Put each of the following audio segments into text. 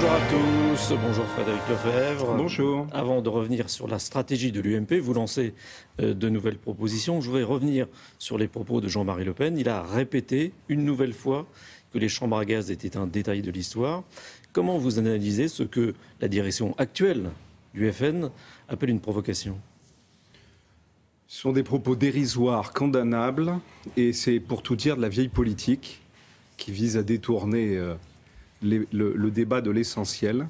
Bonjour à tous, bonjour Frédéric Lefebvre. Bonjour. Avant de revenir sur la stratégie de l'UMP, vous lancez euh, de nouvelles propositions. Je voudrais revenir sur les propos de Jean-Marie Le Pen. Il a répété une nouvelle fois que les chambres à gaz étaient un détail de l'histoire. Comment vous analysez ce que la direction actuelle du FN appelle une provocation Ce sont des propos dérisoires, condamnables, et c'est pour tout dire de la vieille politique qui vise à détourner. Euh, le, débat de l'essentiel,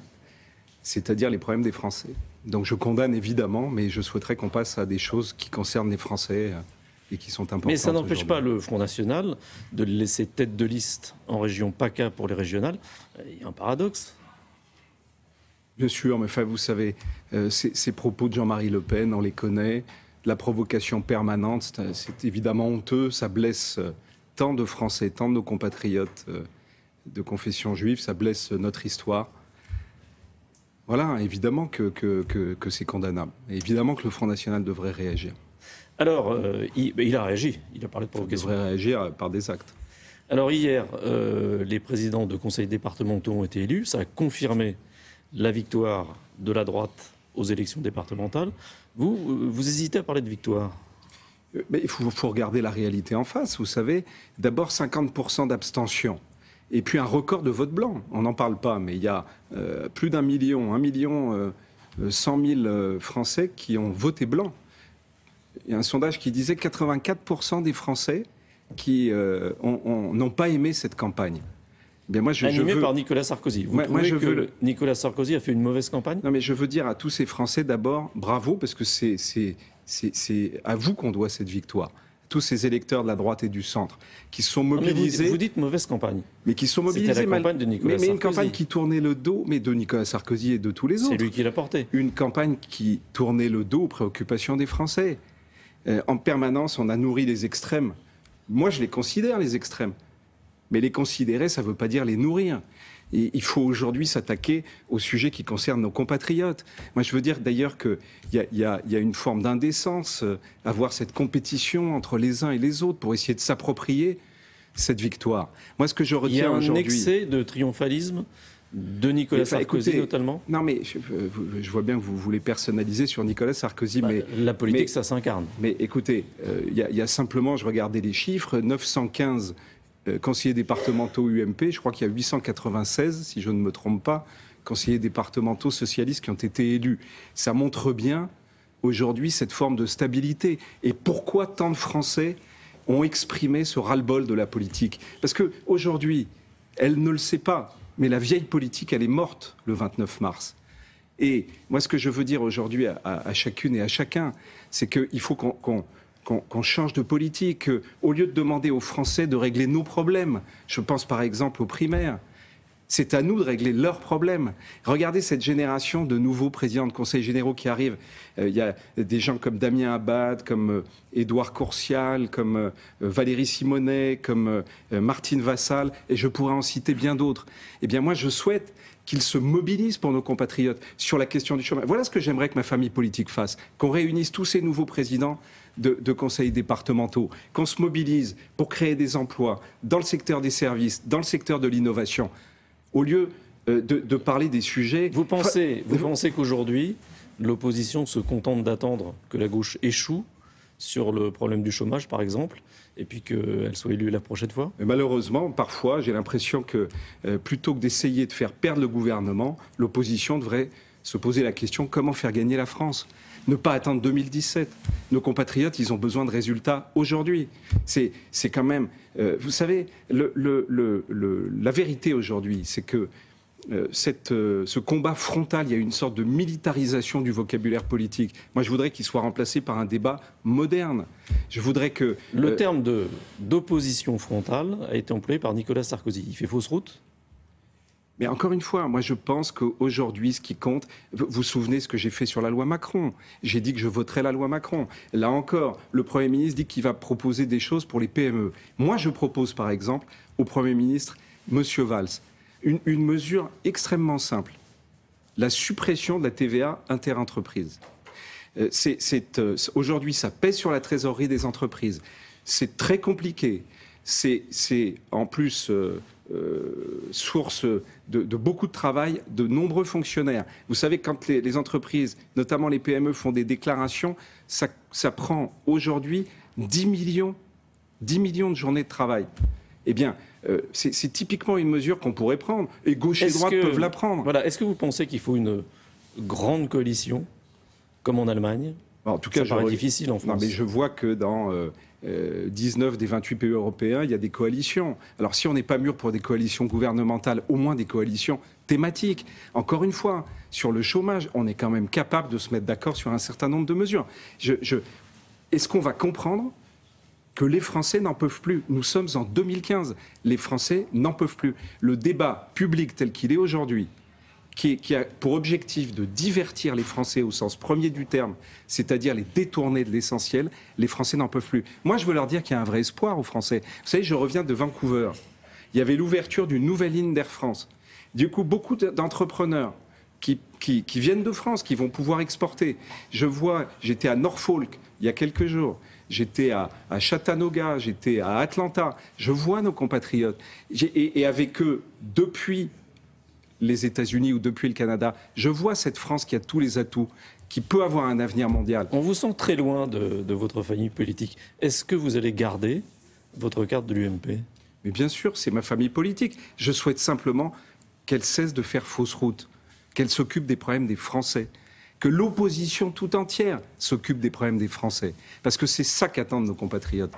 c'est-à-dire les problèmes des Français. Donc je condamne évidemment, mais je souhaiterais qu'on passe à des choses qui concernent les Français euh, et qui sont importantes. Mais ça n'empêche pas le Front National de laisser tête de liste en région PACA pour les régionales. Il y a un paradoxe. Bien sûr, mais enfin, vous savez, euh, ces, propos de Jean-Marie Le Pen, on les connaît. La provocation permanente, c'est euh, évidemment honteux, ça blesse tant de Français, tant de nos compatriotes de confession juive, ça blesse notre histoire. Voilà, évidemment que, que, que, c'est condamnable. Évidemment que le Front National devrait réagir. Alors, euh, il, a réagi, il a parlé de provocation. Il devrait réagir par des actes. Alors hier, euh, les présidents de conseils départementaux ont été élus. Ça a confirmé la victoire de la droite aux élections départementales. Vous, euh, vous hésitez à parler de victoire Mais il faut, faut regarder la réalité en face. Vous savez, d'abord 50% d'abstention et puis un record de votes blancs. On n'en parle pas, mais il y a euh, plus d'un million, un million euh, cent mille euh, Français qui ont voté blanc. Il y a un sondage qui disait que 84% des Français qui n'ont pas aimé cette campagne. Eh moi, je, Animé par Nicolas Sarkozy. Vous moi, que Nicolas Sarkozy a fait une mauvaise campagne Non, mais je veux dire à tous ces Français d'abord bravo, parce que c'est à vous qu'on doit cette victoire tous ces électeurs de la droite et du centre qui sont mobilisés. Vous, dites mauvaise campagne. Mais qui sont mobilisés. campagne de Nicolas mais, mais une campagne qui tournait le dos, mais de Nicolas Sarkozy et de tous les autres. C'est lui qui l'a porté. Une campagne qui tournait le dos aux préoccupations des Français. Euh, en permanence, on a nourri les extrêmes. Moi, je les considère les extrêmes. Mais les considérer, ça ne veut pas dire les nourrir il faut aujourd'hui s'attaquer au sujet qui concerne nos compatriotes. Moi, je veux dire d'ailleurs qu'il y, a une forme d'indécence avoir euh, cette compétition entre les uns et les autres pour essayer de s'approprier cette victoire. Moi, ce que je retiens aujourd'hui... Il y a un excès de triomphalisme de Nicolas eh ben, Sarkozy totalement. notamment Non, mais euh, je, vois bien que vous voulez personnaliser sur Nicolas Sarkozy. Bah, mais La politique, ça s'incarne. Mais écoutez, euh, il y, a simplement, je regardais les chiffres, 915 euh, conseillers départementaux UMP, je crois qu'il y a 896, si je ne me trompe pas, conseillers départementaux socialistes qui ont été élus. Ça montre bien aujourd'hui cette forme de stabilité. Et pourquoi tant de Français ont exprimé ce ras-le-bol de la politique Parce qu'aujourd'hui, elle ne le sait pas, mais la vieille politique, elle est morte le 29 mars. Et moi, ce que je veux dire aujourd'hui à, chacune et à chacun, c'est qu'il faut qu'on qu'on change de politique, au lieu de demander aux Français de régler nos problèmes, je pense par exemple aux primaires, c'est à nous de régler leurs problèmes. Regardez cette génération de nouveaux présidents de conseils généraux qui arrivent. Euh, il y a des gens comme Damien Abad, comme euh, Édouard Courcial, comme euh, Valérie Simonet, comme Martine Vassal, et je pourrais en citer bien d'autres. Eh bien, moi, je souhaite qu'ils se mobilisent pour nos compatriotes sur la question du chômage. Voilà ce que j'aimerais que ma famille politique fasse, qu'on réunisse tous ces nouveaux présidents de conseils départementaux, qu'on se mobilise pour créer des emplois dans le secteur des services, dans le secteur de l'innovation au lieu euh, de, parler des sujets. Vous pensez, qu'aujourd'hui, l'opposition se contente d'attendre que la gauche échoue sur le problème du chômage, par exemple, et puis qu'elle soit élue la prochaine fois Malheureusement, parfois, j'ai l'impression que euh, plutôt que d'essayer de faire perdre le gouvernement, l'opposition devrait se poser la question comment faire gagner la France ne pas attendre 2017. Nos compatriotes, ils ont besoin de résultats aujourd'hui. C'est quand même... Euh, vous savez, la vérité aujourd'hui, c'est que euh, cette, euh, ce combat frontal, il y a une sorte de militarisation du vocabulaire politique. Moi, je voudrais qu'il soit remplacé par un débat moderne. Je voudrais que... Le terme d'opposition frontale a été employé par Nicolas Sarkozy. Il fait fausse route mais encore une fois, moi je pense qu'aujourd'hui, ce qui compte, vous vous souvenez ce que j'ai fait sur la loi Macron. J'ai dit que je voterai la loi Macron. Là encore, le Premier ministre dit qu'il va proposer des choses pour les PME. Moi, je propose par exemple au Premier ministre, M. Valls, une, mesure extrêmement simple. La suppression de la TVA interentreprise. entreprise euh, euh, aujourd'hui, ça pèse sur la trésorerie des entreprises. C'est très compliqué. C'est en plus... Euh, euh, source de, beaucoup de travail de nombreux fonctionnaires. Vous savez, quand les, entreprises, notamment les PME, font des déclarations, ça, prend aujourd'hui 10 millions, millions de journées de travail. Eh bien, euh, c'est typiquement une mesure qu'on pourrait prendre, et gauche et droite peuvent la prendre. Voilà. Est-ce que vous pensez qu'il faut une grande coalition, comme en Allemagne, en tout cas, je... difficile mais je vois que dans 19 euh, euh, des 28 pays européens, il y a des coalitions. Alors si on n'est pas mûr pour des coalitions gouvernementales, au moins des coalitions thématiques. Encore une fois, sur le chômage, on est quand même capable de se mettre d'accord sur un certain nombre de mesures. Est-ce qu'on va comprendre que les Français n'en peuvent plus. Nous sommes en 2015. Les Français n'en peuvent plus. Le débat public tel qu'il est aujourd'hui qui, a pour objectif de divertir les Français au sens premier du terme, c'est-à-dire les détourner de l'essentiel, les Français n'en peuvent plus. Moi, je veux leur dire qu'il y a un vrai espoir aux Français. Vous savez, je reviens de Vancouver. Il y avait l'ouverture d'une nouvelle ligne d'Air France. Du coup, beaucoup d'entrepreneurs qui, qui, viennent de France, qui vont pouvoir exporter. Je vois, j'étais à Norfolk il y a quelques jours j'étais à, Chattanooga, j'étais à Atlanta. Je vois nos compatriotes. et, avec eux, depuis les États-Unis ou depuis le Canada. Je vois cette France qui a tous les atouts, qui peut avoir un avenir mondial. On vous sent très loin de, votre famille politique. Est-ce que vous allez garder votre carte de l'UMP Mais bien sûr, c'est ma famille politique. Je souhaite simplement qu'elle cesse de faire fausse route, qu'elle s'occupe des problèmes des Français, que l'opposition tout entière s'occupe des problèmes des Français. Parce que c'est ça qu'attendent nos compatriotes,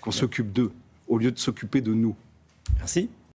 qu'on s'occupe d'eux, au lieu de s'occuper de nous. Merci.